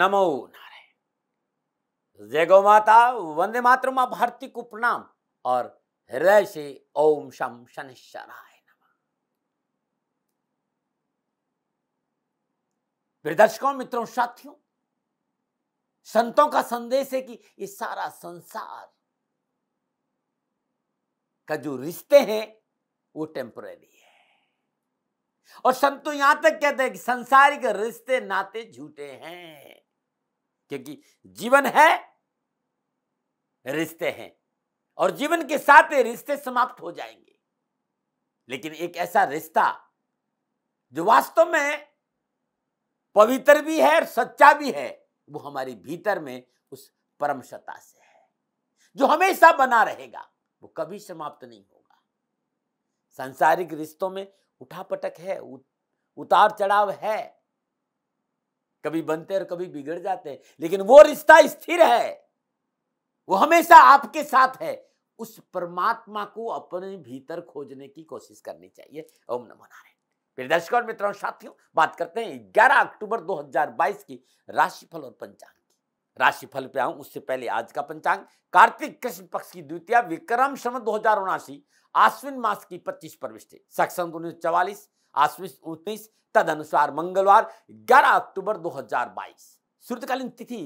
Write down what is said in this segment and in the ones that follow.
नमो नारायण जय गौ माता वंदे मातृ माँ भारती को प्रणाम और हृदय से ओम शम शनिश्चराय दर्शकों मित्रों साथियों संतों का संदेश है कि ये सारा संसार का जो रिश्ते हैं वो टेम्परेरी है और संतों यहां तक कहते हैं कि संसारिक रिश्ते नाते झूठे हैं क्योंकि जीवन है रिश्ते हैं और जीवन के साथ रिश्ते समाप्त हो जाएंगे लेकिन एक ऐसा रिश्ता जो वास्तव में पवित्र भी है और सच्चा भी है वो हमारी भीतर में उस परम सत्ता से है जो हमेशा बना रहेगा वो कभी समाप्त नहीं होगा सांसारिक रिश्तों में उठापटक है उतार चढ़ाव है कभी बनते और कभी बिगड़ जाते हैं लेकिन वो रिश्ता स्थिर है वो हमेशा आपके साथ है उस परमात्मा को अपने भीतर खोजने की कोशिश करनी चाहिए ओम नमो नारायण दर्शकों मित्रों साथियों बात करते हैं 11 अक्टूबर 2022 की राशिफल और पंचांग की राशिफल पे आऊं उससे पहले आज का पंचांग कार्तिक कृष्ण पक्ष की द्वितीय विक्रम श्रम दो हजार उनासी आश्विन मास की पच्चीस प्रविष्टि सक्षम उन्नीस सौ आश्विश उन्नीस तद अनुसार मंगलवार 11 अक्टूबर 2022 सूर्यकालीन तिथि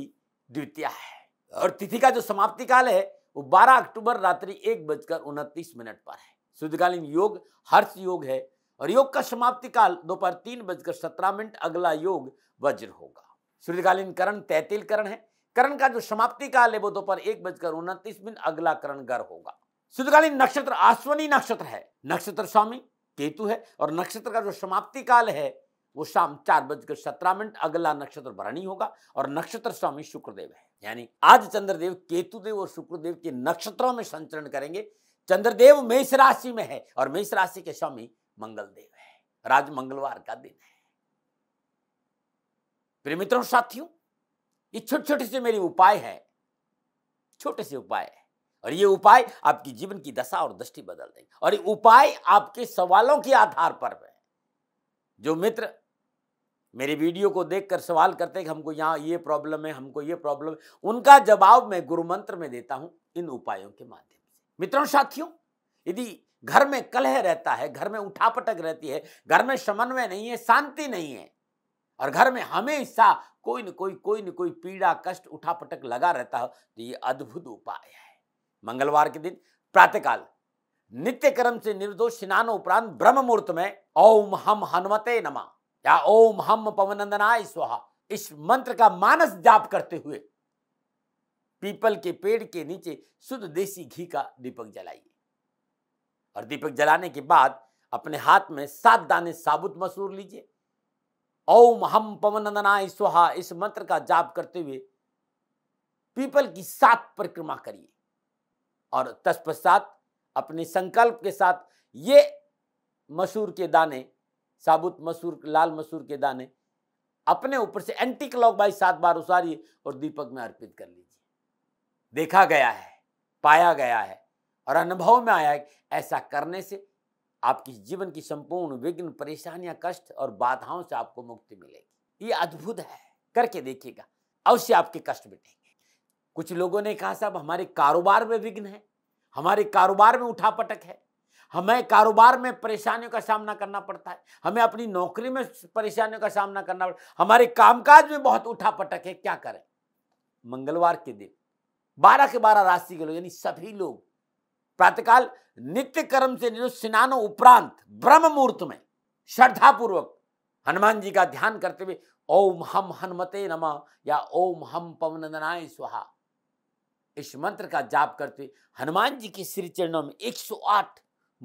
द्वितीय है और तिथि का जो समाप्ति काल है वो 12 अक्टूबर रात्रि एक बजकर उनतीस मिनट पर है सूर्यकालीन योग हर्ष योग है और योग का समाप्ति काल दोपहर तीन बजकर सत्रह मिनट अगला योग वज्र होगा सूर्यकालीन करण तैतील करण है करण का जो समाप्ति काल है वो दोपहर एक बजकर उनतीस मिनट अगला करण गर होगा सूर्यकालीन नक्षत्र आश्वनी नक्षत्र है नक्षत्र स्वामी केतु है और नक्षत्र का जो समाप्ति काल है वो शाम चार बजकर सत्रह मिनट अगला नक्षत्र भरणी होगा और नक्षत्र स्वामी शुक्रदेव है यानी आज चंद्रदेव केतुदेव और शुक्रदेव के नक्षत्रों में संचरण करेंगे चंद्रदेव मेष राशि में है और मेष राशि के स्वामी मंगलदेव है राज मंगलवार का दिन है प्रेमित्रों साथियों ये छोटे छोटे से मेरे उपाय है छोटे से उपाय है और ये उपाय आपकी जीवन की दशा और दृष्टि बदल देंगे और ये उपाय आपके सवालों के आधार पर है जो मित्र मेरे वीडियो को देखकर सवाल करते हैं कि हमको यहाँ ये प्रॉब्लम है हमको ये प्रॉब्लम है उनका जवाब मैं गुरु मंत्र में देता हूँ इन उपायों के माध्यम से मित्रों साथियों यदि घर में कलह रहता है घर में उठापटक रहती है घर में समन्वय नहीं है शांति नहीं है और घर में हमेशा कोई न कोई कोई न कोई पीड़ा कष्ट उठापटक लगा रहता हो तो ये अद्भुत उपाय है मंगलवार के दिन प्रातःकाल नित्य कर्म से निर्दोष स्नान उपरांत ब्रह्म मुहूर्त में ओम हम हनुमते नमा या ओम हम पवनंदनाय स्वाहा इस मंत्र का मानस जाप करते हुए पीपल के पेड़ के नीचे शुद्ध देसी घी का दीपक जलाइए और दीपक जलाने के बाद अपने हाथ में सात दाने साबुत मसूर लीजिए ओम हम पवनंदनाय स्वाहा इस मंत्र का जाप करते हुए पीपल की सात परिक्रमा करिए और तत्पश्चात अपने संकल्प के साथ ये मसूर के दाने साबुत मसूर लाल मसूर के दाने अपने ऊपर से एंटी क्लॉक बाई सात बार उसारिए और दीपक में अर्पित कर लीजिए देखा गया है पाया गया है और अनुभव में आया है ऐसा करने से आपकी जीवन की संपूर्ण विघ्न परेशानियां कष्ट और बाधाओं से आपको मुक्ति मिलेगी ये अद्भुत है करके देखिएगा अवश्य आपके कष्ट मिटेंगे कुछ लोगों ने कहा साहब हमारे कारोबार में विघ्न है हमारे कारोबार में उठापटक है हमें कारोबार में परेशानियों का सामना करना पड़ता है हमें अपनी नौकरी में परेशानियों का सामना करना पड़ता है हमारे कामकाज में बहुत उठापटक है क्या करें मंगलवार के दिन बारह के बारह राशि के लोग यानी सभी लोग प्रातःकाल नित्य कर्म से निरुद्ध स्नानो उपरांत ब्रह्म मुहूर्त में श्रद्धापूर्वक हनुमान जी का ध्यान करते हुए ओम हम हनुमते नमा या ओम हम पवनदनाय स्वाहा इस मंत्र का जाप करते हनुमान जी के श्री चरणों में 108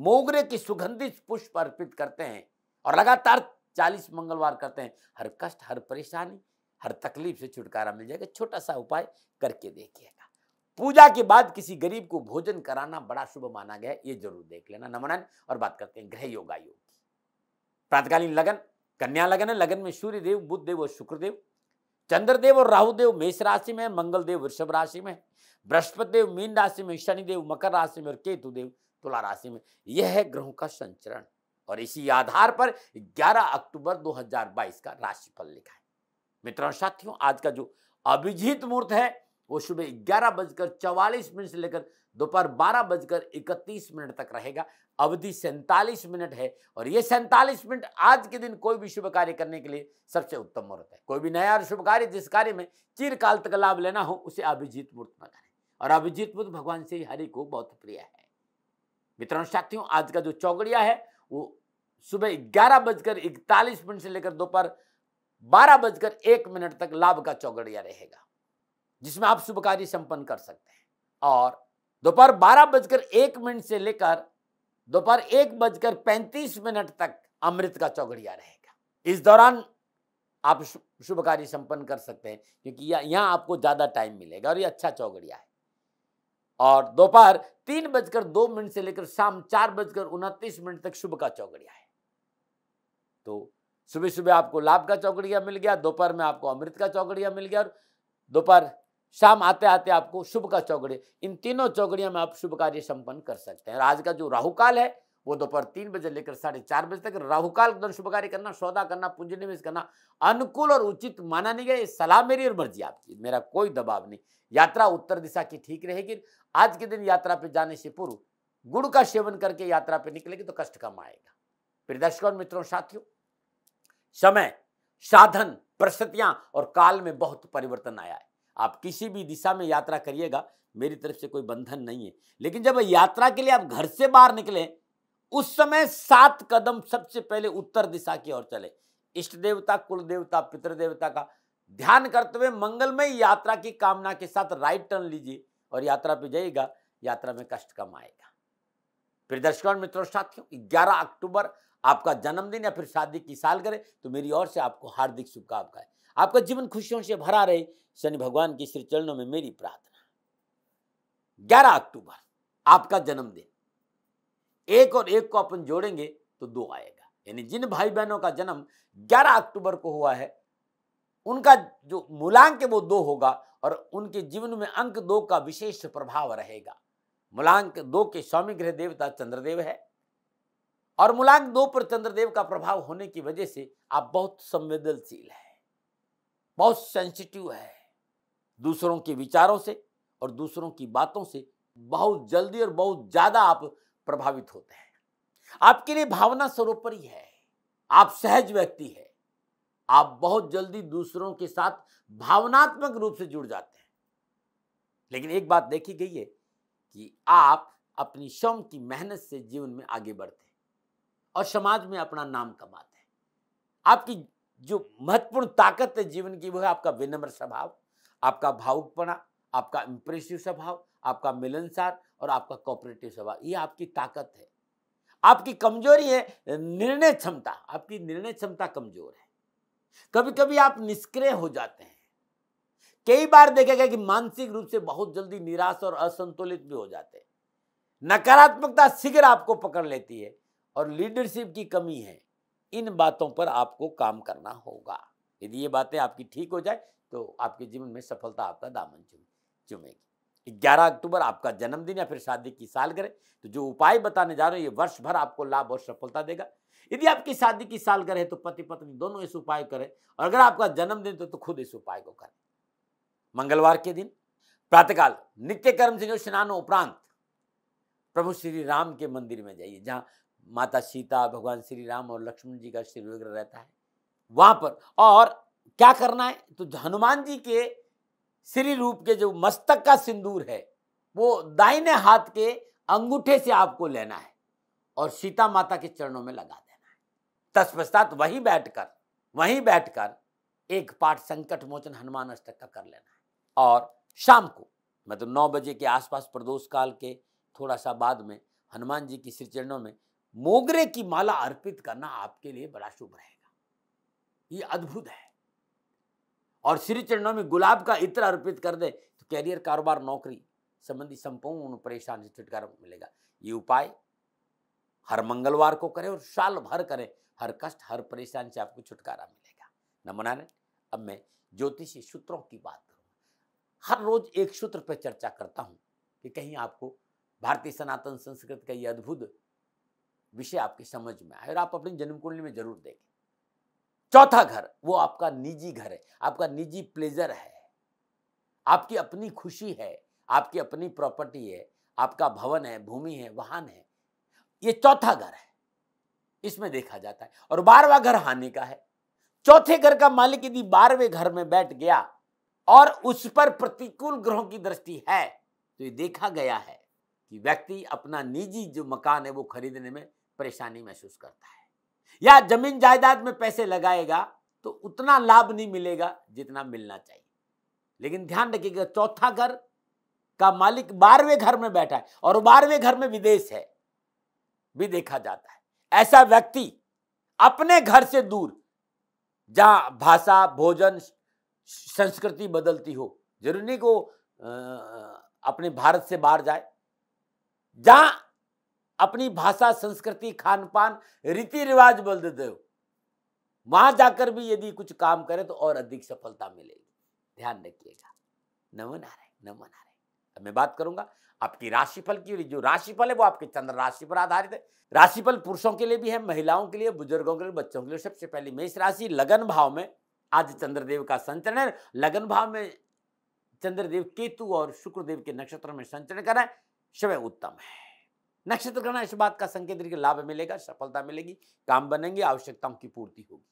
मोगरे की सुगंधित पुष्प अर्पित करते हैं और लगातार 40 मंगलवार करते हैं हर कष्ट हर परेशानी हर तकलीफ से छुटकारा मिल जाएगा छोटा सा उपाय करके देखिएगा पूजा के बाद किसी गरीब को भोजन कराना बड़ा शुभ माना गया ये जरूर देख लेना नमनन और बात करते हैं गृह योगा योग की प्रातकालीन लगन कन्या लगन है लगन में सूर्यदेव बुद्धदेव और शुक्रदेव चंद्रदेव और राहुदेव मेष राशि में मंगलदेव वृषभ राशि में बृहस्पति देव मीन राशि में शनिदेव मकर राशि में और केतु देव तुला राशि में यह है ग्रहों का संचरण और इसी आधार पर 11 अक्टूबर 2022 का राशिफल लिखा है मित्रों साथियों आज का जो अभिजीत मुहूर्त है वो सुबह ग्यारह बजकर चौवालीस मिनट से लेकर दोपहर बारह बजकर इकतीस मिनट तक रहेगा अवधि सैंतालीस मिनट है और ये सैंतालीस मिनट आज के दिन कोई भी शुभ कार्य करने के लिए सबसे उत्तम मुहूर्त है कोई भी नया और शुभ कार्य जिस कार्य में चिरकाल तक लाभ लेना हो उसे अभिजीत मुहूर्त में करें और अभिजीत बुद्ध भगवान श्री हरि को बहुत प्रिय है मित्रों साथियों आज का जो चौगड़िया है वो सुबह ग्यारह बजकर इकतालीस मिनट से लेकर दोपहर बारह बजकर एक मिनट तक लाभ का चौगड़िया रहेगा जिसमें आप शुभ कार्य संपन्न कर सकते हैं और दोपहर बारह बजकर एक मिनट से लेकर दोपहर एक बजकर पैंतीस मिनट तक अमृत का चौगड़िया रहेगा इस दौरान आप शुभ कार्य संपन्न कर सकते हैं क्योंकि यहाँ आपको ज़्यादा टाइम मिलेगा और ये अच्छा चौगड़िया है और दोपहर तीन बजकर दो मिनट से लेकर शाम चार बजकर उनतीस मिनट तक शुभ का चौकड़िया है तो सुबह सुबह आपको लाभ का चौकड़िया मिल गया दोपहर में आपको अमृत का चौकड़िया मिल गया और दोपहर शाम आते आते आपको शुभ का चौकड़िया इन तीनों चौकड़िया में आप शुभ कार्य संपन्न कर सकते हैं और आज का जो राहुकाल है वो दोपहर तीन बजे लेकर साढ़े चार बजे तक राहुकाल शुभ कार्य करना सौदा करना पूंजी निवेश करना अनुकूल और उचित माना नहीं गया सलाह मेरी और मर्जी आपकी मेरा कोई दबाव नहीं यात्रा उत्तर दिशा की ठीक रहेगी आज के दिन यात्रा पे जाने से पूर्व गुड़ का सेवन करके यात्रा पे निकलेगी तो कष्ट कम आएगा प्रिय दर्शकों मित्रों साथियों समय साधन परिस्थितियां और काल में बहुत परिवर्तन आया है आप किसी भी दिशा में यात्रा करिएगा मेरी तरफ से कोई बंधन नहीं है लेकिन जब यात्रा के लिए आप घर से बाहर निकले उस समय सात कदम सबसे पहले उत्तर दिशा की ओर चले इष्ट देवता कुल देवता पितृ देवता का ध्यान करते हुए मंगलमय यात्रा की कामना के साथ राइट टर्न लीजिए और यात्रा पे जाइएगा यात्रा में कष्ट कम आएगा फिर दर्शकों मित्रों साथियों ग्यारह अक्टूबर आपका जन्मदिन या फिर शादी की साल करे तो मेरी ओर से आपको हार्दिक शुभकामनाएं आपका जीवन खुशियों से भरा रहे शनि भगवान के श्री चरणों में मेरी प्रार्थना ग्यारह अक्टूबर आपका जन्मदिन एक और एक को अपन जोड़ेंगे तो दो आएगा यानी जिन भाई बहनों का जन्म 11 अक्टूबर को हुआ है उनका जो मूलांक वो दो होगा और उनके जीवन में अंक दो का विशेष प्रभाव रहेगा मूलांक दो के स्वामी गृह देवता चंद्रदेव है और मूलांक दो पर चंद्रदेव का प्रभाव होने की वजह से आप बहुत संवेदनशील है बहुत सेंसिटिव है दूसरों के विचारों से और दूसरों की बातों से बहुत जल्दी और बहुत ज़्यादा आप प्रभावित होते हैं आपके लिए भावना सर्वोपरि है आप सहज व्यक्ति है आप बहुत जल्दी दूसरों के साथ भावनात्मक रूप से जुड़ जाते हैं लेकिन एक बात देखी गई है कि आप अपनी श्रम की मेहनत से जीवन में आगे बढ़ते हैं और समाज में अपना नाम कमाते हैं आपकी जो महत्वपूर्ण ताकत है जीवन की वह है आपका विनम्र स्वभाव आपका भावुकपना आपका इंप्रेसिव स्वभाव आपका मिलनसार और आपका कॉपरेटिव स्वभाव ये आपकी ताकत है आपकी कमजोरी है निर्णय क्षमता आपकी निर्णय क्षमता कमजोर है कभी कभी आप निष्क्रिय हो जाते हैं कई बार देखा गया कि मानसिक रूप से बहुत जल्दी निराश और असंतुलित भी हो जाते हैं नकारात्मकता शीघ्र आपको पकड़ लेती है और लीडरशिप की कमी है इन बातों पर आपको काम करना होगा यदि ये बातें आपकी ठीक हो जाए तो आपके जीवन में सफलता आपका दामन चुमेगी ग्यारह अक्टूबर आपका जन्मदिन या फिर शादी की सालगिरह तो जो उपाय बताने जा रहे हो ये वर्ष भर आपको लाभ और सफलता देगा यदि आपकी शादी की सालगिरह है तो पति पत्नी दोनों इस उपाय करें और अगर आपका जन्मदिन तो, तो खुद इस उपाय को करें मंगलवार के दिन प्रातःकाल नित्य कर्म से जो स्नान उपरांत प्रभु श्री राम के मंदिर में जाइए जहाँ माता सीता भगवान श्री राम और लक्ष्मण जी का श्री विग्रह रहता है वहाँ पर और क्या करना है तो हनुमान जी के श्री रूप के जो मस्तक का सिंदूर है वो दाहिने हाथ के अंगूठे से आपको लेना है और सीता माता के चरणों में लगा देना है तत्पश्चात वहीं बैठकर वहीं बैठकर एक पाठ संकट मोचन हनुमान अष्टक का कर लेना है और शाम को मतलब नौ बजे के आसपास प्रदोष काल के थोड़ा सा बाद में हनुमान जी की श्री चरणों में मोगरे की माला अर्पित करना आपके लिए बड़ा शुभ रहेगा ये अद्भुत है और श्री चरणों में गुलाब का इत्र अर्पित कर दे तो कैरियर कारोबार नौकरी संबंधी संपूर्ण परेशानी से छुटकारा मिलेगा ये उपाय हर मंगलवार को करें और साल भर करें हर कष्ट हर परेशानी से आपको छुटकारा मिलेगा नमनारायण अब मैं ज्योतिषी सूत्रों की बात करूँगा हर रोज एक सूत्र पर चर्चा करता हूँ कि कहीं आपको भारतीय सनातन संस्कृत का ये अद्भुत विषय आपकी समझ में आए और आप अपनी जन्म कुंडली में जरूर देखें चौथा घर वो आपका निजी घर है आपका निजी प्लेजर है आपकी अपनी खुशी है आपकी अपनी प्रॉपर्टी है आपका भवन है भूमि है वाहन है ये चौथा घर है इसमें देखा जाता है और बारहवा घर हानि का है चौथे घर का मालिक यदि बारहवें घर में बैठ गया और उस पर प्रतिकूल ग्रहों की दृष्टि है तो ये देखा गया है कि व्यक्ति अपना निजी जो मकान है वो खरीदने में परेशानी महसूस करता है या जमीन जायदाद में पैसे लगाएगा तो उतना लाभ नहीं मिलेगा जितना मिलना चाहिए लेकिन ध्यान रखिएगा चौथा घर का मालिक बारहवें घर में बैठा है और बारहवें घर में विदेश है भी देखा जाता है ऐसा व्यक्ति अपने घर से दूर जहां भाषा भोजन संस्कृति बदलती हो जरूरी नहीं को अपने भारत से बाहर जाए जहां अपनी भाषा संस्कृति खान पान रीति रिवाज बोल देते हो वहां जाकर भी यदि कुछ काम करे तो और अधिक सफलता मिलेगी ध्यान रखिएगा नमो नमन आ रहे अब मैं बात करूंगा आपकी राशिफल की जो राशिफल है वो आपके चंद्र राशि पर आधारित है राशिफल पुरुषों के लिए भी है महिलाओं के लिए बुजुर्गों के लिए बच्चों के लिए सबसे पहले मेष राशि लगन भाव में आज चंद्रदेव का संचरण है लगन भाव में चंद्रदेव केतु और शुक्रदेव के नक्षत्र में संचरण करें समय उत्तम है नक्षत्र ग्रहण इस बात का संकेत कि लाभ मिलेगा सफलता मिलेगी काम बनेंगे आवश्यकताओं की पूर्ति होगी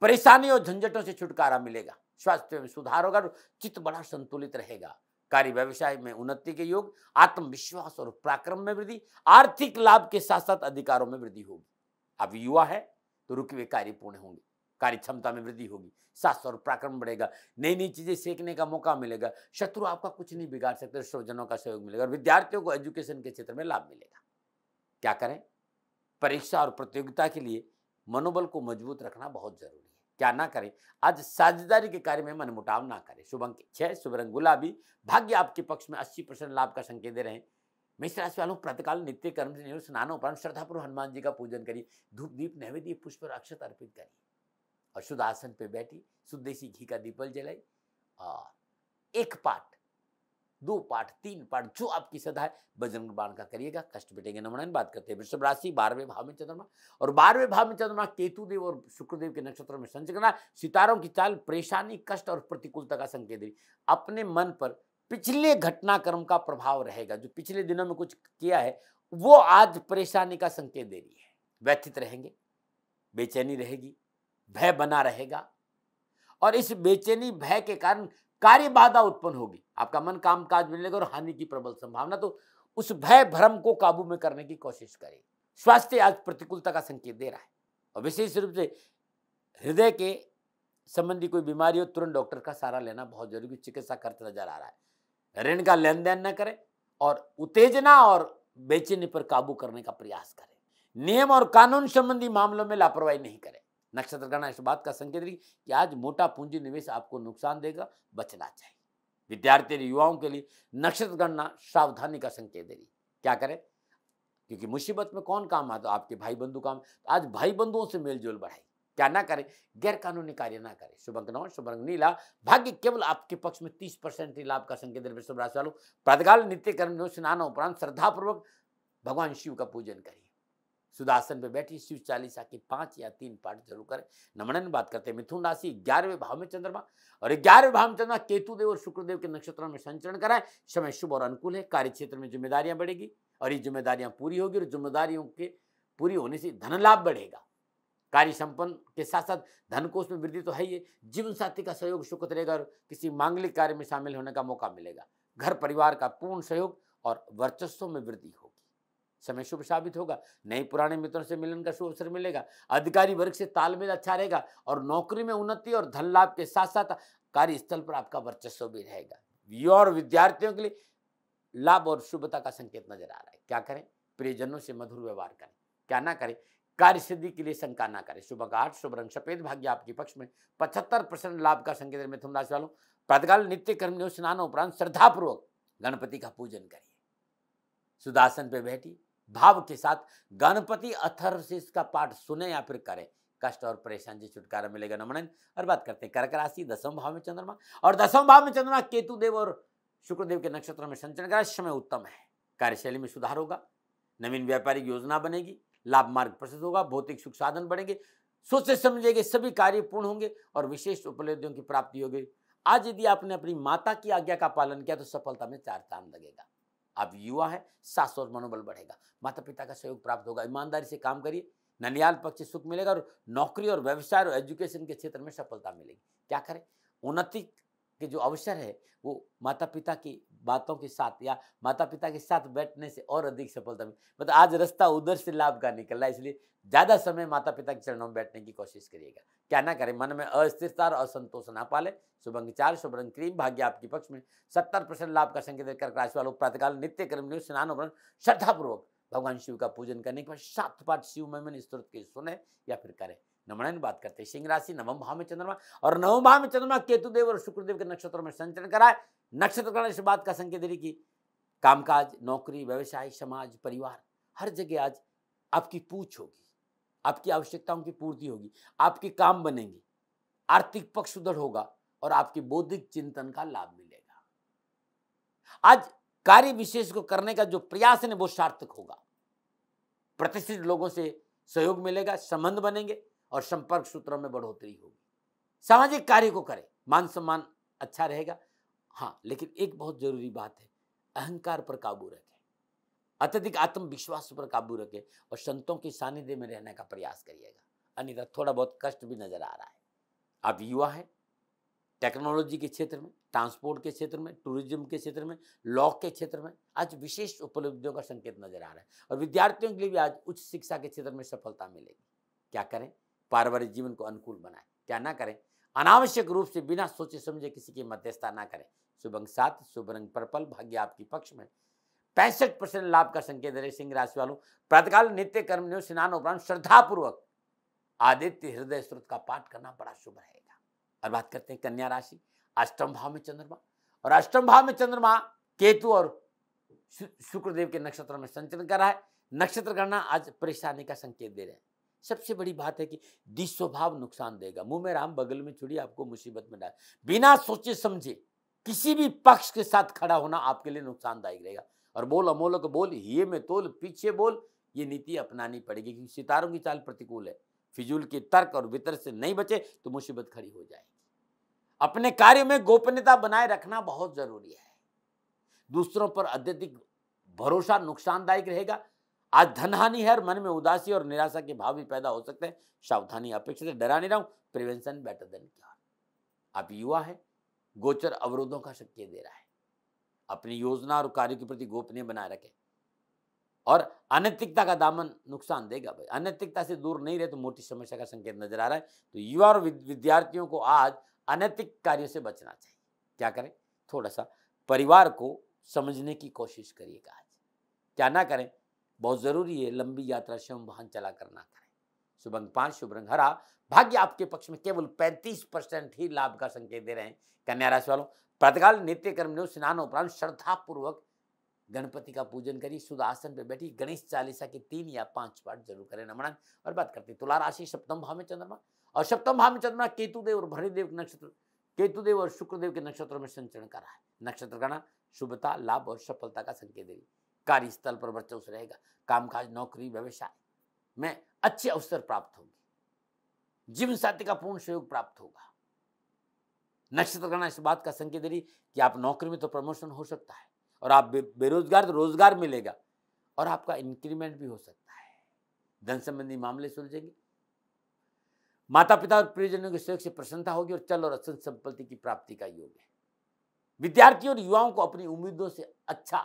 परेशानी और झंझटों से छुटकारा मिलेगा स्वास्थ्य में सुधार होगा चित्त बड़ा संतुलित रहेगा कार्य व्यवसाय में उन्नति के योग आत्मविश्वास और पराक्रम में वृद्धि आर्थिक लाभ के साथ साथ अधिकारों में वृद्धि होगी अब युवा है तो रुके हुए कार्य पूर्ण होंगे कार्य क्षमता में वृद्धि होगी शास्त्र और पराक्रम बढ़ेगा नई नई चीज़ें सीखने का मौका मिलेगा शत्रु आपका कुछ नहीं बिगाड़ सकते स्वजनों का सहयोग मिलेगा और विद्यार्थियों को एजुकेशन के क्षेत्र में लाभ मिलेगा क्या करें परीक्षा और प्रतियोगिता के लिए मनोबल को मजबूत रखना बहुत जरूरी है क्या ना करें आज साझेदारी के कार्य में मनमुटाव ना करें शुभ अंक छः शुभ रंग गुलाबी भाग्य आपके पक्ष में अस्सी परसेंट लाभ का संकेत दे रहे हैं मेष राशि वालों प्रातकाल नित्य कर्म से निवृत्त स्नान उपरांत श्रद्धापूर्व हनुमान जी का पूजन करिए धूप दीप नैवेद्य पुष्प और अक्षत अर्पित करिए और शुद्ध आसन पर बैठी शुद्ध देसी घी का दीपल जलाई और एक पाठ दो पाठ तीन पाठ जो आपकी सदा है बजरंग बाण का करिएगा कष्ट नंबर नाइन बात करते हैं वृषभ राशि बारहवें भाव में चंद्रमा और बारहवें भाव में चंद्रमा केतुदेव और शुक्रदेव के नक्षत्रों में संचकना सितारों की चाल परेशानी कष्ट और प्रतिकूलता का संकेत दे अपने मन पर पिछले घटनाक्रम का प्रभाव रहेगा जो पिछले दिनों में कुछ किया है वो आज परेशानी का संकेत दे रही है व्यथित रहेंगे बेचैनी रहेगी भय बना रहेगा और इस बेचैनी भय के कारण कार्य बाधा उत्पन्न होगी आपका मन काम काज में लेगा और हानि की प्रबल संभावना तो उस भय भ्रम को काबू में करने की कोशिश करें स्वास्थ्य आज प्रतिकूलता का संकेत दे रहा है और विशेष रूप से हृदय के संबंधी कोई बीमारी हो तुरंत डॉक्टर का सहारा लेना बहुत जरूरी चिकित्सा खर्च नजर आ रहा है ऋण का लेन देन न करें और उत्तेजना और बेचैनी पर काबू करने का प्रयास करें नियम और कानून संबंधी मामलों में लापरवाही नहीं करें नक्षत्र गणना इस बात का संकेत रही कि आज मोटा पूंजी निवेश आपको नुकसान देगा बचना चाहिए विद्यार्थी युवाओं के लिए नक्षत्र गणना सावधानी का संकेत दे रही क्या करें क्योंकि मुसीबत में कौन काम आता आपके भाई बंधु काम आज भाई बंधुओं से मेलजोल बढ़ाई क्या ना करें गैर कानूनी कार्य ना करें शुभ अंक नौ शुभ अंक नीला भाग्य केवल आपके पक्ष में तीस परसेंट ही लाभ का संकेत शुभ राशि वालों प्रातकाल नित्य कर्म स्नान उपरांत श्रद्धापूर्वक भगवान शिव का पूजन करिए सुदासन पे बैठी शिव चालीसा के पांच या तीन पाठ जरूर करें नमन बात करते हैं मिथुन राशि ग्यारहवें भाव में चंद्रमा और ग्यारहवें भाव में चंद्रमा केतुदेव और शुक्रदेव के नक्षत्रों में संचरण कराएं समय शुभ और अनुकूल है कार्य क्षेत्र में जिम्मेदारियां बढ़ेगी और ये जिम्मेदारियां पूरी होगी और जिम्मेदारियों के पूरी होने से धन लाभ बढ़ेगा कार्य संपन्न के साथ साथ धन कोष में वृद्धि तो है ही जीवन साथी का सहयोग सुखद रहेगा और किसी मांगलिक कार्य में शामिल होने का मौका मिलेगा घर परिवार का पूर्ण सहयोग और वर्चस्व में वृद्धि समय शुभ साबित होगा नए पुराने मित्रों से मिलन का शुभ अवसर मिलेगा अधिकारी वर्ग से तालमेल अच्छा रहेगा और नौकरी में उन्नति और धन लाभ के साथ साथ कार्यस्थल पर आपका वर्चस्व भी रहेगा और विद्यार्थियों के लिए लाभ और शुभता का संकेत नजर आ रहा है क्या करें प्रियजनों से मधुर व्यवहार करें क्या ना करें कार्य सिद्धि के लिए शंका ना करें शुभ गाठ शुभ रंग सफेद भाग्य आपके पक्ष में पचहत्तर परसेंट लाभ का संकेत मिथुन राशि वालों प्रातकाल नित्य कर्म स्नान उपरांत श्रद्धापूर्वक गणपति का पूजन करिए सुदासन पे बैठिए भाव के साथ गणपति अथर्व से इसका पाठ सुने या फिर करें कष्ट और परेशान से छुटकारा मिलेगा नमन और बात करते हैं कर्क राशि दसम भाव में चंद्रमा और दसम भाव में चंद्रमा केतु देव और शुक्रदेव के नक्षत्र में संचरण का समय उत्तम है कार्यशैली में सुधार होगा नवीन व्यापारिक योजना बनेगी लाभ मार्ग प्रसिद्ध होगा भौतिक सुख साधन बढ़ेंगे सोचे समझेगे सभी कार्य पूर्ण होंगे और विशेष उपलब्धियों की प्राप्ति होगी आज यदि आपने अपनी माता की आज्ञा का पालन किया तो सफलता में चार चांद लगेगा आप युवा हैं सास और मनोबल बढ़ेगा माता पिता का सहयोग प्राप्त होगा ईमानदारी से काम करिए ननियाल पक्ष से सुख मिलेगा और नौकरी और व्यवसाय और एजुकेशन के क्षेत्र में सफलता मिलेगी क्या करें उन्नति के जो अवसर है वो माता पिता की बातों के साथ या माता पिता के साथ बैठने से और अधिक सफलता मिली मतलब आज रास्ता उधर से लाभ का निकल रहा है इसलिए ज़्यादा समय माता पिता के चरणों में बैठने की कोशिश करिएगा क्या ना करें मन में अस्थिरता और असंतोष ना पाले शुभंग चार शुभ रंग क्रीम भाग्य आपके पक्ष में सत्तर परसेंट लाभ का संकेत कर राशि वालों प्रातकाल नित्य कर्म स्नान उपरण श्रद्धापूर्वक भगवान शिव का पूजन करने के बाद सात पाठ शिव ममन स्त्रोत के सुने या फिर करें नमणन बात करते हैं सिंह राशि नवम भाव में चंद्रमा और नवम भाव में चंद्रमा केतुदेव और शुक्रदेव के नक्षत्रों में संचरण कराए नक्षत्रकरण से बात का संकेत देने की कामकाज नौकरी व्यवसाय समाज परिवार हर जगह आज आपकी पूछ होगी आपकी आवश्यकताओं की पूर्ति होगी आपके काम बनेंगे आर्थिक पक्ष सुदृढ़ होगा और आपके बौद्धिक चिंतन का लाभ मिलेगा आज कार्य विशेष को करने का जो प्रयास है वो सार्थक होगा प्रतिष्ठित लोगों से सहयोग मिलेगा संबंध बनेंगे और संपर्क सूत्रों में बढ़ोतरी होगी सामाजिक कार्य को करें मान सम्मान अच्छा रहेगा हाँ लेकिन एक बहुत ज़रूरी बात है अहंकार पर काबू रखें अत्यधिक आत्मविश्वास पर काबू रखें और संतों के सानिध्य में रहने का प्रयास करिएगा अन्यथा थोड़ा बहुत कष्ट भी नज़र आ रहा है आप युवा हैं टेक्नोलॉजी के क्षेत्र में ट्रांसपोर्ट के क्षेत्र में टूरिज्म के क्षेत्र में लॉ के क्षेत्र में आज विशेष उपलब्धियों का संकेत नजर आ रहा है और विद्यार्थियों के लिए भी आज उच्च शिक्षा के क्षेत्र में सफलता मिलेगी क्या करें पारिवारिक जीवन को अनुकूल बनाएं क्या ना करें अनावश्यक रूप से बिना सोचे समझे किसी की मध्यस्थता ना करें शुभ अंक सात शुभ रंग पर्पल भाग्य आपकी पक्ष में पैंसठ परसेंट लाभ का संकेत है सिंह राशि वालों प्रातकाल नित्य कर्म ने स्नान उपरांत श्रद्धापूर्वक आदित्य हृदय स्रोत का पाठ करना बड़ा शुभ रहेगा और बात करते हैं कन्या राशि अष्टम भाव में चंद्रमा और अष्टम भाव में चंद्रमा केतु और शुक्रदेव के नक्षत्र में संचरण कर रहा है नक्षत्र गणना आज परेशानी का संकेत दे रहे हैं सबसे बड़ी बात है कि दिस्वभाव नुकसान देगा मुंह में राम बगल में छुड़ी आपको मुसीबत में डाल बिना सोचे समझे किसी भी पक्ष के साथ खड़ा होना आपके लिए नुकसानदायक रहेगा और बोल अमोलक बोल ये में तोल पीछे बोल ये नीति अपनानी पड़ेगी क्योंकि सितारों की चाल प्रतिकूल है फिजूल के तर्क और वितर से नहीं बचे तो मुसीबत खड़ी हो जाएगी अपने कार्य में गोपनीयता बनाए रखना बहुत जरूरी है दूसरों पर अत्यधिक भरोसा नुकसानदायक रहेगा आज धन हानि है और मन में उदासी और निराशा के भाव भी पैदा हो सकते हैं सावधानी अपेक्षित डरा नहीं रहा हूं प्रिवेंशन बेटर देन क्योर आप युवा है गोचर अवरोधों का शक्य दे रहा है अपनी योजना और कार्य के प्रति गोपनीय बनाए रखें और अनैतिकता का दामन नुकसान देगा भाई अनैतिकता से दूर नहीं रहे तो मोटी समस्या का संकेत नजर आ रहा है तो युवा और विद्यार्थियों को आज अनैतिक कार्यों से बचना चाहिए क्या करें थोड़ा सा परिवार को समझने की कोशिश करिएगा आज क्या ना करें बहुत ज़रूरी है लंबी यात्रा स्वयं वाहन चला कर ना करें शुभ अंक पांच शुभ रंग हरा भाग्य आपके पक्ष में केवल पैंतीस परसेंट ही लाभ का संकेत दे रहे हैं कन्या राशि वालों प्रातकाल नित्य कर्मण्यो स्नान उपरांत श्रद्धापूर्वक गणपति का पूजन करिए शुद्ध आसन पर बैठिए गणेश चालीसा के तीन या पांच पाठ जरूर करें नमन और बात करते तुला राशि सप्तम भाव में चंद्रमा और सप्तम भाव में चंद्रमा केतुदेव और भरिदेव के नक्षत्र केतुदेव और शुक्रदेव के नक्षत्रों में संचरण कर रहा है नक्षत्र गणा शुभता लाभ और सफलता का संकेत देगी कार्यस्थल पर वर्चस्व रहेगा कामकाज नौकरी व्यवसाय में अच्छे अवसर प्राप्त होंगे जीवन साथी का पूर्ण सहयोग प्राप्त होगा नक्षत्र गणना इस बात का संकेत रही कि आप नौकरी में तो प्रमोशन हो सकता है और आप बे, बेरोजगार तो रोजगार मिलेगा और आपका इंक्रीमेंट भी हो सकता है धन संबंधी मामले सुलझेंगे माता पिता और प्रियजनों के सहयोग से प्रसन्नता होगी और चल और असल संपत्ति की प्राप्ति का योग है विद्यार्थियों और युवाओं को अपनी उम्मीदों से अच्छा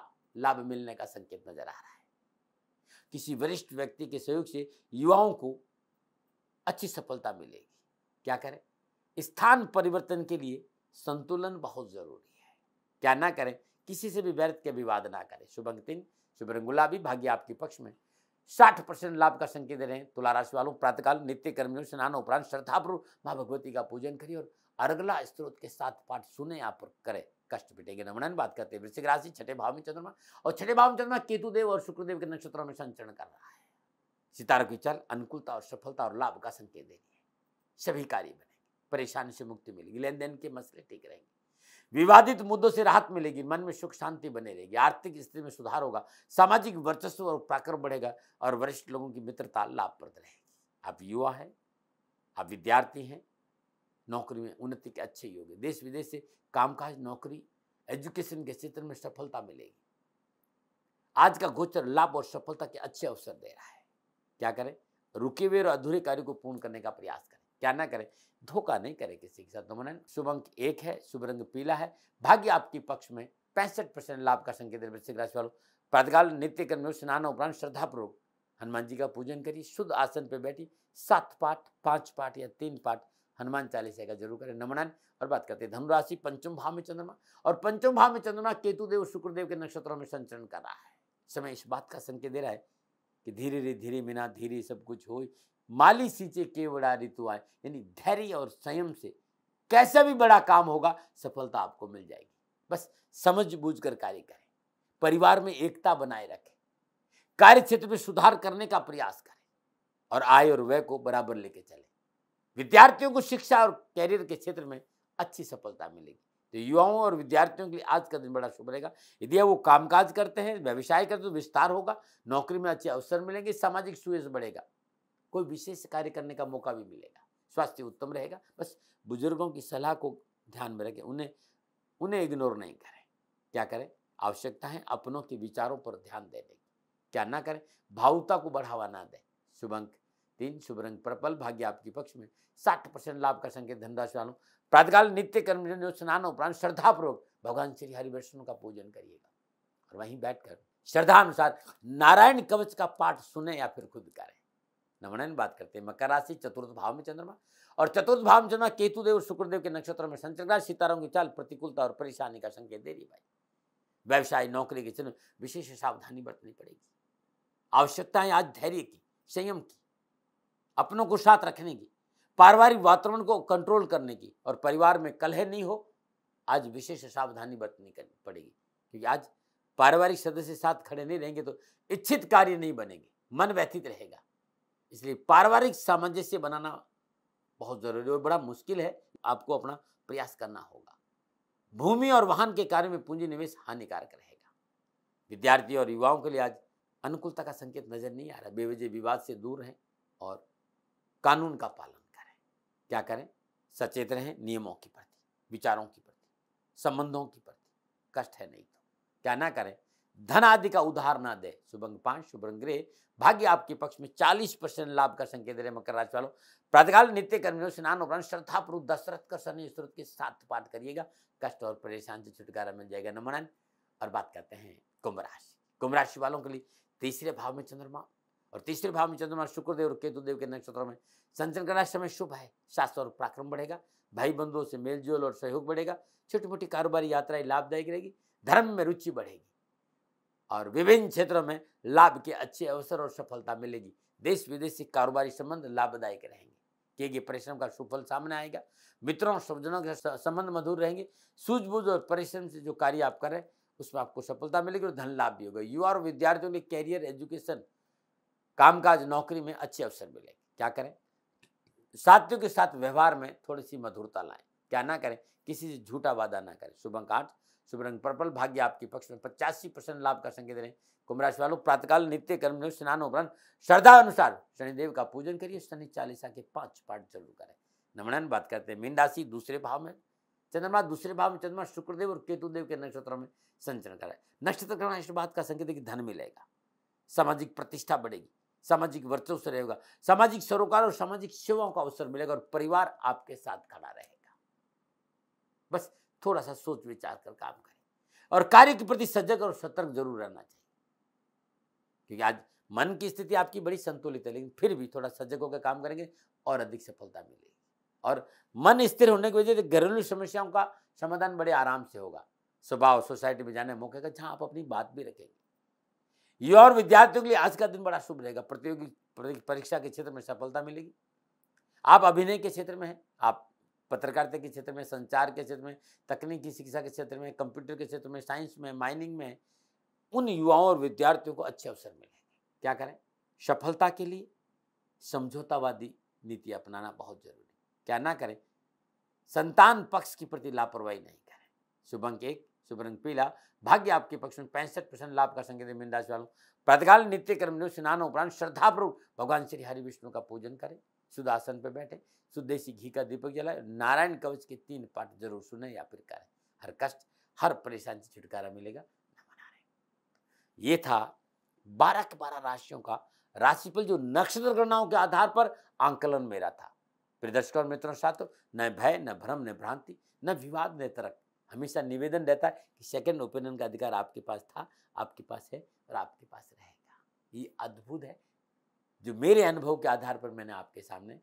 लाभ मिलने का संकेत नजर आ रहा है किसी वरिष्ठ व्यक्ति के सहयोग से युवाओं को अच्छी सफलता मिलेगी क्या करें स्थान परिवर्तन के लिए संतुलन बहुत जरूरी है क्या ना करें किसी से भी व्यर्थ के विवाद ना करें शुभ तीन शुभ रंगुला भी भाग्य आपके पक्ष में साठ परसेंट लाभ का संकेत दे रहे हैं तुला राशि वालों प्रातकाल नित्य कर्मियों स्नान उपरांत श्रद्धापूर्व माँ भगवती का पूजन करिए और अर्गला स्त्रोत के साथ पाठ सुने आप करें कष्ट पिटेंगे नमन बात करते हैं वृश्चिक राशि छठे भाव में चंद्रमा और छठे भाव में चंद्रमा केतुदेव और शुक्रदेव के नक्षत्रों में संचरण कर रहा है सितारों की चल अनुकूलता और सफलता और लाभ का संकेत देनी है सभी कार्य बनेंगे परेशानी से मुक्ति मिलेगी लेन देन के मसले ठीक रहेंगे विवादित मुद्दों से राहत मिलेगी मन में सुख शांति बने रहेगी आर्थिक स्थिति में सुधार होगा सामाजिक वर्चस्व और प्राक्रम बढ़ेगा और वरिष्ठ लोगों की मित्रता लाभप्रद रहेगी आप युवा हैं आप विद्यार्थी हैं नौकरी में उन्नति के अच्छे योग है देश विदेश से कामकाज नौकरी एजुकेशन के क्षेत्र में सफलता मिलेगी आज का गोचर लाभ और सफलता के अच्छे अवसर दे रहा है क्या करें रुके हुए और अधूरे कार्य को पूर्ण करने का प्रयास करें क्या ना करें धोखा नहीं करें किसी के साथ नमन शुभ अंक एक है शुभ रंग पीला है भाग्य आपके पक्ष में पैंसठ परसेंट लाभ का संकेत वृश्चिक राशि वालों प्रातकाल नित्य कर्म स्नान उपरांत श्रद्धापूर्वक हनुमान जी का पूजन करिए शुद्ध आसन पर बैठिए सात पाठ पांच पाठ या तीन पाठ हनुमान चालीसा का जरूर करें नमन और बात करते हैं धनुराशि पंचम भाव में चंद्रमा और पंचम भाव में चंद्रमा केतुदेव शुक्रदेव के नक्षत्रों में संचरण कर रहा है समय इस बात का संकेत दे रहा है कि धीरे धीरे धीरे बिना धीरे सब कुछ हो माली सींचे केवड़ा ऋतु आए यानी धैर्य और संयम से कैसा भी बड़ा काम होगा सफलता आपको मिल जाएगी बस समझ बूझ कर कार्य करें परिवार में एकता बनाए रखें कार्य क्षेत्र में सुधार करने का प्रयास करें और आय और व्यय को बराबर लेके चलें विद्यार्थियों को शिक्षा और कैरियर के क्षेत्र में अच्छी सफलता मिलेगी तो युवाओं और विद्यार्थियों के लिए आज का दिन बड़ा शुभ रहेगा यदि वो कामकाज करते हैं व्यवसाय करते हैं तो विस्तार होगा नौकरी में अच्छे अवसर मिलेंगे सामाजिक सुयस बढ़ेगा कोई विशेष कार्य करने का मौका भी मिलेगा स्वास्थ्य उत्तम रहेगा बस बुजुर्गों की सलाह को ध्यान में रखें उन्हें उन्हें इग्नोर नहीं करें क्या करें आवश्यकता है अपनों के विचारों पर ध्यान देने की क्या ना करें भावुकता को बढ़ावा ना दें शुभ अंक तीन शुभ रंग पर्पल भाग्य आपके पक्ष में साठ परसेंट लाभ का संकेत धनराशि वालों प्रातकाल नित्य कर्म स्नान उपरांत श्रद्धापूर्वक भगवान श्री हरिवैष्णव का पूजन करिएगा और वहीं बैठकर श्रद्धा अनुसार नारायण कवच का पाठ सुने या फिर खुद करें नवनयन बात करते हैं मकर राशि चतुर्थ भाव में चंद्रमा और चतुर्थ भाव में चंद्रमा केतुदेव और शुक्रदेव के नक्षत्र में संचरकार सीताराम की चाल प्रतिकूलता और परेशानी का संकेत दे रही भाई व्यवसाय नौकरी के क्षेत्र विशेष सावधानी बरतनी पड़ेगी आवश्यकताएं आज धैर्य की संयम की अपनों को साथ रखने की पारिवारिक वातावरण को कंट्रोल करने की और परिवार में कलह नहीं हो आज विशेष सावधानी बरतनी करनी पड़ेगी क्योंकि आज पारिवारिक सदस्य साथ खड़े नहीं रहेंगे तो इच्छित कार्य नहीं बनेंगे मन व्यथित रहेगा इसलिए पारिवारिक सामंजस्य बनाना बहुत जरूरी और बड़ा मुश्किल है आपको अपना प्रयास करना होगा भूमि और वाहन के कार्य में पूंजी निवेश हानिकारक रहेगा विद्यार्थी और युवाओं के लिए आज अनुकूलता का संकेत नजर नहीं आ रहा बेवजह विवाद से दूर रहें और कानून का पालन करें क्या करें सचेत रहें नियमों के प्रति विचारों के प्रति संबंधों के प्रति कष्ट है नहीं तो क्या ना करें धन आदि का उधार ना दे शुभंग पांच शुभंग भाग्य आपके पक्ष में चालीस परसेंट लाभ का संकेत दे मकर राशि वालों प्रातकाल नित्य कर्मियों स्नान श्रद्धा पूर्व दशरथ का शनि स्त्रोत के साथ पाठ करिएगा कष्ट और परेशान से छुटकारा मिल जाएगा नमन और बात करते हैं कुंभ राशि कुंभ राशि वालों के लिए तीसरे भाव में चंद्रमा और तीसरे भाव में चंद्रमा शुक्रदेव और केतुदेव के नक्षत्रों में संचन करना समय शुभ है शास्त्र और पराक्रम बढ़ेगा भाई बंधुओं से मेलजोल और सहयोग बढ़ेगा छोटी मोटी कारोबारी यात्राएं लाभदायक रहेगी धर्म में रुचि बढ़ेगी और विभिन्न क्षेत्रों में लाभ के अच्छे अवसर और सफलता मिलेगी देश विदेश से कारोबारी संबंध लाभदायक रहेंगे किए गए परिश्रम का सुफल सामने आएगा मित्रों और स्वजनों के संबंध मधुर रहेंगे सूझबूझ और परिश्रम से जो कार्य आप कर रहे हैं उसमें आपको सफलता मिलेगी और धन लाभ भी होगा युवा और विद्यार्थियों के कैरियर एजुकेशन कामकाज नौकरी में अच्छे अवसर मिले क्या करें साथियों के साथ व्यवहार में थोड़ी सी मधुरता लाएं क्या ना करें किसी से झूठा वादा ना करें शुभ अंक आठ शुभ रंग पर्पल भाग्य आपके पक्ष में पचासी परसेंट लाभ का संकेत रहे कुंभ राशि वालों प्रातकाल नित्य कर्म स्नान उपरांत श्रद्धा अनुसार शनिदेव का पूजन करिए शनि चालीसा के पांच पाठ जरूर करें नमन बात करते हैं मीन राशि दूसरे भाव में चंद्रमा दूसरे भाव में चंद्रमा शुक्रदेव और केतुदेव के नक्षत्रों में संचरण कराए नक्षत्र करना इस बात का संकेत है कि धन मिलेगा सामाजिक प्रतिष्ठा बढ़ेगी सामाजिक वर्चस्व से रहेगा सामाजिक सरोकार और सामाजिक सेवाओं का अवसर मिलेगा और परिवार आपके साथ खड़ा रहेगा बस थोड़ा सा सोच विचार कर काम करें और कार्य के प्रति सजग और सतर्क जरूर रहना चाहिए क्योंकि आज मन की स्थिति आपकी बड़ी संतुलित है लेकिन फिर भी थोड़ा सजग होकर काम करेंगे और अधिक सफलता मिलेगी और मन स्थिर होने की वजह से घरेलू समस्याओं का समाधान बड़े आराम से होगा स्वभाव सोसाइटी में जाने मौके का जहाँ आप अपनी बात भी रखेंगे युवा और विद्यार्थियों के लिए आज का दिन बड़ा शुभ रहेगा प्रतियोगी परीक्षा के क्षेत्र में सफलता मिलेगी आप अभिनय के क्षेत्र में हैं आप पत्रकारिता के क्षेत्र में संचार के क्षेत्र में तकनीकी शिक्षा के क्षेत्र में कंप्यूटर के क्षेत्र में साइंस में माइनिंग में उन युवाओं और विद्यार्थियों को अच्छे अवसर मिलेंगे क्या करें सफलता के लिए समझौतावादी नीति अपनाना बहुत जरूरी क्या ना करें संतान पक्ष के प्रति लापरवाही नहीं करें शुभंक एक शुभ रंग पीला भाग्य आपके पक्ष में पैंसठ परसेंट लाभ का संकेत मीन राशि वालों प्रतकाल नित्य कर्मणों स्नान उपरांत श्रद्धापूर्वक भगवान श्री हरि विष्णु का पूजन करें शुद्ध आसन पर बैठे शुद्ध घी का दीपक जलाए नारायण कवच के तीन पाठ जरूर सुने या फिर करें हर कष्ट हर परेशानी से छुटकारा मिलेगा ये था बारह के बारह राशियों का राशिफल जो नक्षत्र गणनाओं के आधार पर आंकलन मेरा था प्रदर्शकों मित्रों साथ न भय न भ्रम न भ्रांति न विवाद न तरक हमेशा निवेदन रहता है कि सेकेंड ओपिनियन का अधिकार आपके पास था आपके पास है और आपके पास रहेगा ये अद्भुत है जो मेरे अनुभव के आधार पर मैंने आपके सामने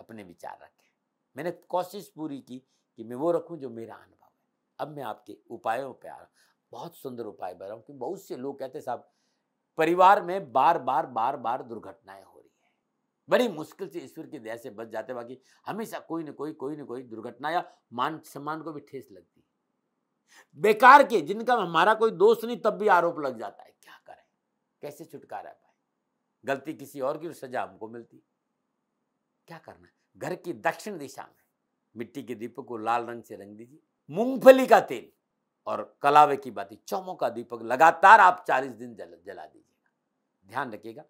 अपने विचार रखे मैंने कोशिश पूरी की कि मैं वो रखूं जो मेरा अनुभव है अब मैं आपके उपायों पर आ रहा हूँ बहुत सुंदर उपाय बता रहा हूँ क्योंकि बहुत से लोग कहते हैं साहब परिवार में बार बार बार बार दुर्घटनाएं हो रही है बड़ी मुश्किल से ईश्वर की दया से बच जाते बाकी हमेशा कोई ना कोई कोई ना कोई दुर्घटना या मान सम्मान को भी ठेस लगती है बेकार के जिनका हमारा कोई दोस्त नहीं तब भी आरोप लग जाता है क्या करें कैसे छुटकारा पाए गलती किसी और की सजा हमको मिलती क्या करना घर की दक्षिण दिशा में मिट्टी के दीपक को लाल रंग से रंग दीजिए मूंगफली का तेल और कलावे की बात चौमों का दीपक लगातार आप चालीस दिन जल जला दीजिएगा ध्यान रखिएगा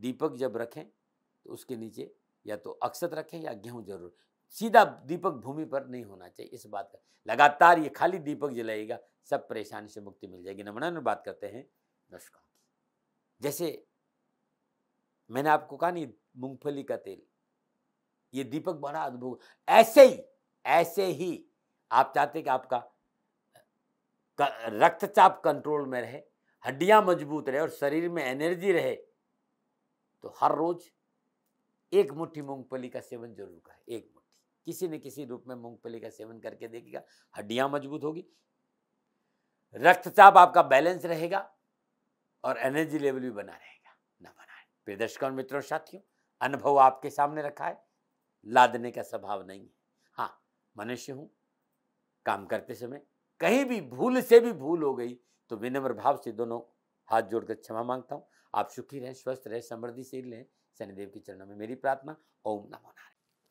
दीपक जब रखें तो उसके नीचे या तो अक्षत रखें या गेहूं जरूर सीधा दीपक भूमि पर नहीं होना चाहिए इस बात का लगातार ये खाली दीपक जलाएगा सब परेशानी से मुक्ति मिल जाएगी नमन बात करते हैं दर्शकों की जैसे मैंने आपको कहा नहीं मूंगफली का तेल ये दीपक बड़ा अद्भुत ऐसे ही ऐसे ही आप चाहते कि आपका रक्तचाप कंट्रोल में रहे हड्डियां मजबूत रहे और शरीर में एनर्जी रहे तो हर रोज एक मुट्ठी मूंगफली का सेवन जरूर करें एक किसी न किसी रूप में मूंगफली का सेवन करके देखिएगा हड्डियां मजबूत होगी रक्तचाप आपका बैलेंस रहेगा और एनर्जी लेवल भी बना रहेगा बना बनाए प्रिय दर्शकों मित्रों साथियों अनुभव आपके सामने रखा है लादने का स्वभाव नहीं है हाँ मनुष्य हूँ काम करते समय कहीं भी भूल से भी भूल हो गई तो विनम्र भाव से दोनों हाथ जोड़कर क्षमा मांगता हूँ आप सुखी रहें स्वस्थ रहें समृद्धिशील रहें शनिदेव के चरणों में मेरी प्रार्थना ओम नमो नारायण